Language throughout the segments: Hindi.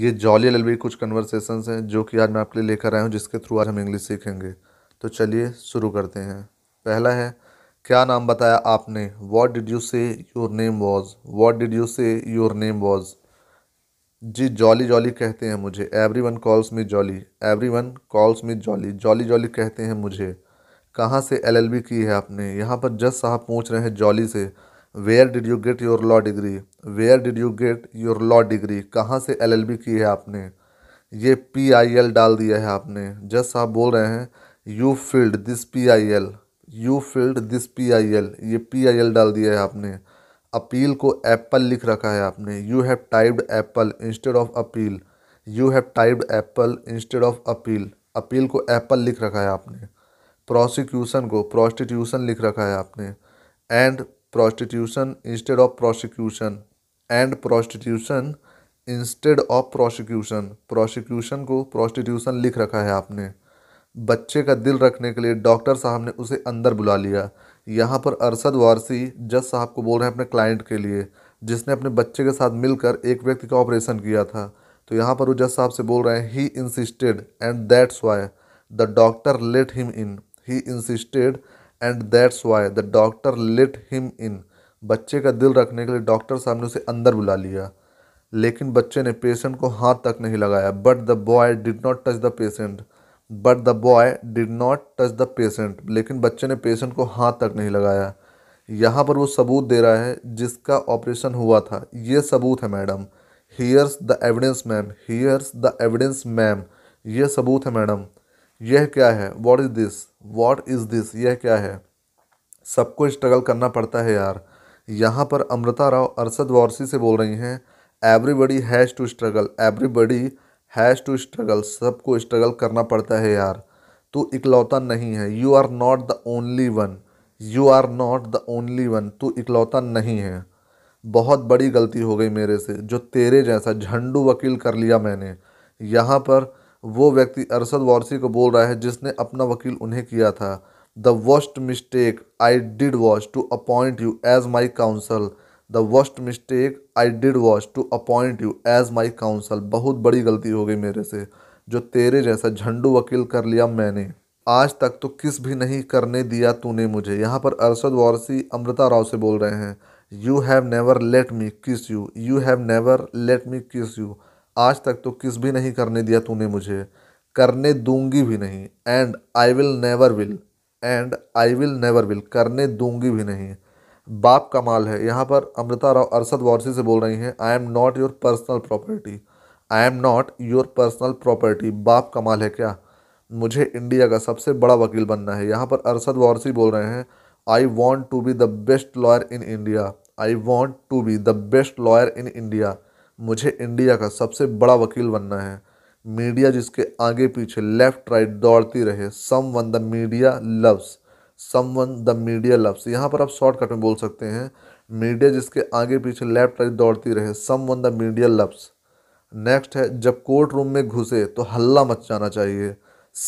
ये जॉली एल एल कुछ कन्वर्सेशंस हैं जो कि आज मैं आपके लिए लेकर आया हूँ जिसके थ्रू आज हम इंग्लिश सीखेंगे तो चलिए शुरू करते हैं पहला है क्या नाम बताया आपने what did you say your name was what did you say your name was जी जॉली जॉली कहते हैं मुझे everyone calls me Jolly everyone calls me Jolly Jolly Jolly कहते हैं मुझे कहाँ से बी की है आपने यहाँ पर जज साहब पूछ रहे हैं जॉली से where did you get your law degree where did you get your law degree कहाँ से बी की है आपने ये पी आई एल डाल दिया है आपने जस्ट आप बोल रहे हैं you filed this P I L you filed this P I L ये पी आई एल डाल दिया है आपने अपील को एप्पल लिख रखा है आपने you have typed apple instead of appeal you have typed apple instead of appeal appeal को एप्पल लिख रखा है आपने प्रोसिक्यूशन को प्रोस्टिट्यूशन लिख रखा है आपने and prostitution instead of prosecution and prostitution instead of prosecution prosecution को प्रोस्टिट्यूशन लिख रखा है आपने बच्चे का दिल रखने के लिए डॉक्टर साहब ने उसे अंदर बुला लिया यहाँ पर अरसद वारसी जज साहब को बोल रहे हैं अपने क्लाइंट के लिए जिसने अपने बच्चे के साथ मिलकर एक व्यक्ति का ऑपरेशन किया था तो यहाँ पर वो जज साहब से बोल रहे हैं he insisted and that's why the doctor let him in he insisted and that's why the doctor let him in बच्चे का दिल रखने के लिए डॉक्टर साहब ने उसे अंदर बुला लिया लेकिन बच्चे ने पेशेंट को हाथ तक नहीं लगाया but the boy did not touch the patient but the boy did not touch the patient लेकिन बच्चे ने पेशेंट को हाथ तक नहीं लगाया यहाँ पर वो सबूत दे रहा है जिसका ऑपरेशन हुआ था ये सबूत है madam here's the evidence ma'am here's the evidence ma'am यह सबूत है मैडम यह क्या है what is this what is this यह क्या है सबको स्ट्रगल करना पड़ता है यार यहाँ पर अमृता राव अरसद वारसी से बोल रही हैं everybody has to struggle everybody has to struggle सबको स्ट्रगल करना पड़ता है यार तू इकलौता नहीं है you are not the only one you are not the only one तू इकलौता नहीं है बहुत बड़ी गलती हो गई मेरे से जो तेरे जैसा झंडू वकील कर लिया मैंने यहाँ पर वो व्यक्ति अरसद वारसी को बोल रहा है जिसने अपना वकील उन्हें किया था the worst mistake I did was to appoint you as my counsel the worst mistake I did was to appoint you as my counsel बहुत बड़ी गलती हो गई मेरे से जो तेरे जैसा झंडू वकील कर लिया मैंने आज तक तो किस भी नहीं करने दिया तूने मुझे यहाँ पर अरशद वारसी अमृता राव से बोल रहे हैं you have never let me kiss you you have never let me kiss you आज तक तो किस भी नहीं करने दिया तूने मुझे करने दूंगी भी नहीं and I will never will and I will never will करने दूंगी भी नहीं बाप कमाल है यहाँ पर अमृता राव अरसद वारसी से बोल रही हैं I am not your personal property I am not your personal property बाप कमाल है क्या मुझे इंडिया का सबसे बड़ा वकील बनना है यहाँ पर अरसद वारसी बोल रहे हैं I want to be the best lawyer in India I want to be the best lawyer in India मुझे इंडिया का सबसे बड़ा वकील बनना है मीडिया जिसके आगे पीछे लेफ्ट राइट दौड़ती रहे someone the media loves someone the media loves यहाँ पर आप शॉर्टकट में बोल सकते हैं मीडिया जिसके आगे पीछे लेफ्ट राइट दौड़ती रहे someone the media loves next है जब कोर्ट रूम में घुसे तो हल्ला मच जाना चाहिए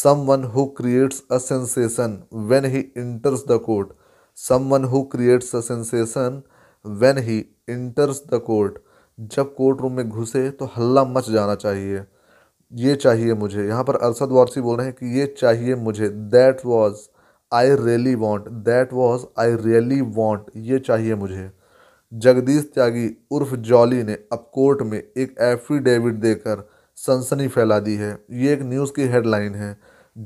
someone who creates a sensation when he enters the court someone who creates a sensation when he enters the court जब कोर्ट रूम में घुसे तो हल्ला मच जाना चाहिए ये चाहिए मुझे यहाँ पर अरसद वारसी बोल रहे हैं कि ये चाहिए मुझे that was I really want that was I really want ये चाहिए मुझे जगदीश त्यागी उर्फ जॉली ने अब कोर्ट में एक एफिडेविट देकर सनसनी फैला दी है ये एक न्यूज़ की हेडलाइन है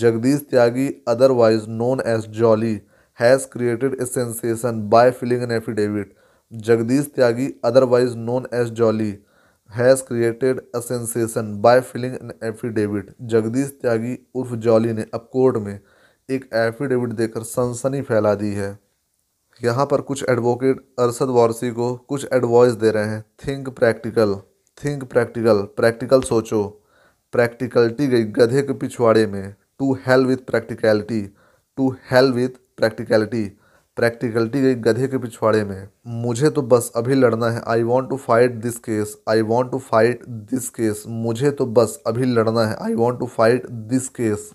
Jagdish Tyagi otherwise known as Jolly has created a sensation by filing an affidavit Jagdish Tyagi otherwise known as Jolly has created a sensation by filing an affidavit Jagdish Tyagi उर्फ जॉली ने अब कोर्ट में एक एफिडेविट देकर सनसनी फैला दी है यहाँ पर कुछ एडवोकेट अरसद वारसी को कुछ एडवाइस दे रहे हैं think practical think practical practical सोचो प्रैक्टिकलिटी गई गधे के पिछवाड़े में to hell with practicality to hell with practicality practicality गई गधे के पिछवाड़े में मुझे तो बस अभी लड़ना है I want to fight this case I want to fight this case मुझे तो बस अभी लड़ना है I want to fight this case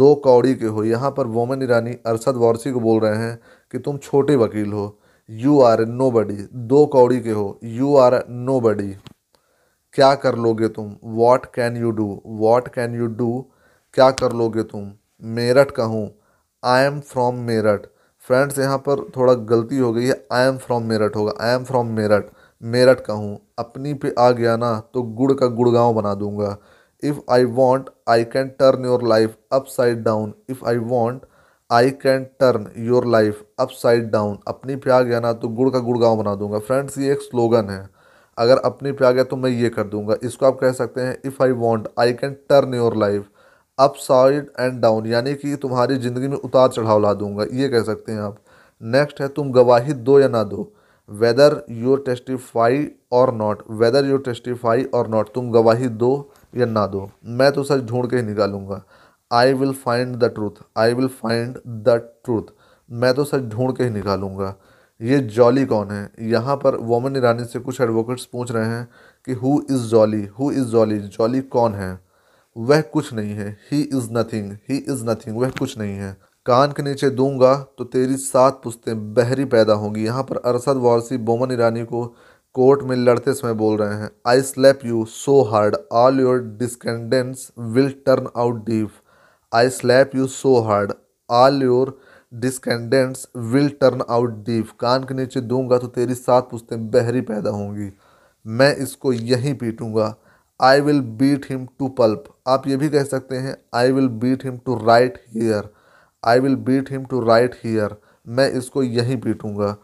दो कौड़ी के हो यहाँ पर वोमन ईरानी अरसद वारसी को बोल रहे हैं कि तुम छोटे वकील हो यू आर नो बडी दो कौड़ी के हो यू आर नो बडी क्या कर लोगे तुम what can you do what can you do क्या कर लोगे तुम मेरठ का हूँ I am from Meerut friends यहाँ पर थोड़ा गलती हो गई है आई एम फ्रॉम मेरठ होगा I am from Meerut Meerut का हूँ अपनी पे आ गया ना तो गुड़ का गुड़गांव बना दूंगा if I want I can turn your life up upside down if I want I can turn your life up upside down अपनी पे आ गया ना तो गुड़ का गुड़गांव बना दूंगा फ्रेंड्स ये एक स्लोगन है अगर अपनी पे आ गया तो मैं ये कर दूंगा इसको आप कह सकते हैं if I want I can turn your life up side and down यानी कि तुम्हारी ज़िंदगी में उतार चढ़ाव ला दूंगा ये कह सकते हैं आप नेक्स्ट है तुम गवाही दो या ना दो whether you testify or not whether you testify or not तुम गवाही दो या ना दो मैं तो सच ढूंढ के ही निकालूंगा I will find the truth I will find the truth मैं तो सच ढूंढ के ही निकालूंगा ये जॉली कौन है यहाँ पर वोमन ईरानी से कुछ एडवोकेट्स पूछ रहे हैं कि who is Jolly who is Jolly Jolly कौन है वह कुछ नहीं है he is nothing he is nothing वह कुछ नहीं है कान के नीचे दूंगा तो तेरी सात पुस्तें बहरी पैदा होंगी यहाँ पर अरसद वारसी बोमन ईरानी को कोर्ट में लड़ते समय बोल रहे हैं I slap you so hard all your descendants will turn out deep I slap you so hard all your descendants will turn out deep कान के नीचे दूंगा तो तेरी सात पुस्तें बहरी पैदा होंगी मैं इसको यहीं पीटूंगा I will beat him to pulp आप ये भी कह सकते हैं I will beat him to right here I will beat him to right here मैं इसको यहीं पीटूंगा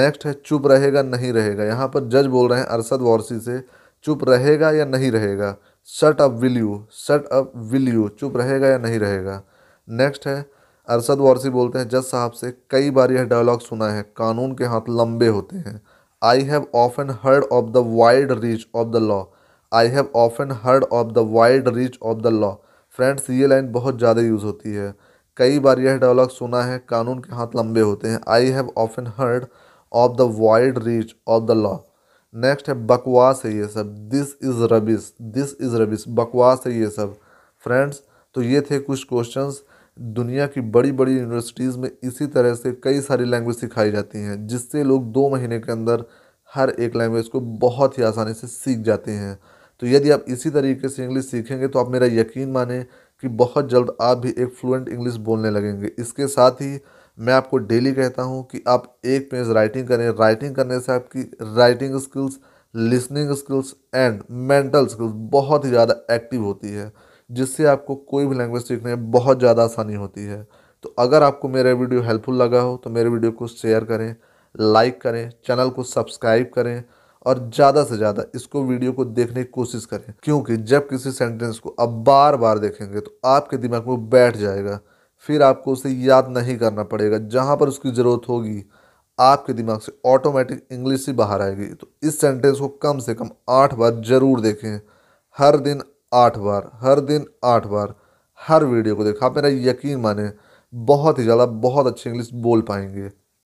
नेक्स्ट है चुप रहेगा नहीं रहेगा यहाँ पर जज बोल रहे हैं अरसद वारसी से चुप रहेगा या नहीं रहेगा shut up will you shut up will you चुप रहेगा या नहीं रहेगा नेक्स्ट है अरसद वारसी बोलते हैं जज साहब से कई बार यह डायलॉग सुना है कानून के हाथ लंबे होते हैं I have often heard of the wide reach of the law I have often heard of the wide reach of the law friends ये लाइन बहुत ज़्यादा यूज़ होती है कई बार यह डायलॉग सुना है कानून के हाथ लंबे होते हैं I have often heard of the wide reach of the law next है बकवास है ये सब this is rubbish this is rubbish बकवास है ये सब फ्रेंड्स तो ये थे कुछ क्वेश्चंस दुनिया की बड़ी बड़ी यूनिवर्सिटीज़ में इसी तरह से कई सारी लैंग्वेज सिखाई जाती हैं जिससे लोग दो महीने के अंदर हर एक लैंग्वेज को बहुत ही आसानी से सीख जाते हैं तो यदि आप इसी तरीके से इंग्लिश सीखेंगे तो आप मेरा यकीन माने कि बहुत जल्द आप भी एक फ्लुएंट इंग्लिश बोलने लगेंगे इसके साथ ही मैं आपको डेली कहता हूँ कि आप एक पेज राइटिंग करें राइटिंग करने से आपकी writing skills listening skills and mental skills बहुत ही ज़्यादा एक्टिव होती है जिससे आपको कोई भी लैंग्वेज सीखने में बहुत ज़्यादा आसानी होती है तो अगर आपको मेरा वीडियो हेल्पफुल लगा हो तो मेरे वीडियो को शेयर करें लाइक करें चैनल को सब्सक्राइब करें और ज़्यादा से ज़्यादा इसको वीडियो को देखने की कोशिश करें क्योंकि जब किसी सेंटेंस को आप बार बार देखेंगे तो आपके दिमाग में बैठ जाएगा फिर आपको उसे याद नहीं करना पड़ेगा जहाँ पर उसकी ज़रूरत होगी आपके दिमाग से ऑटोमेटिक इंग्लिश ही बाहर आएगी तो इस सेंटेंस को कम से कम आठ बार ज़रूर देखें हर दिन आठ बार हर दिन आठ बार हर वीडियो को देखें आप मेरा यकीन माने बहुत ही ज़्यादा बहुत अच्छी इंग्लिश बोल पाएंगे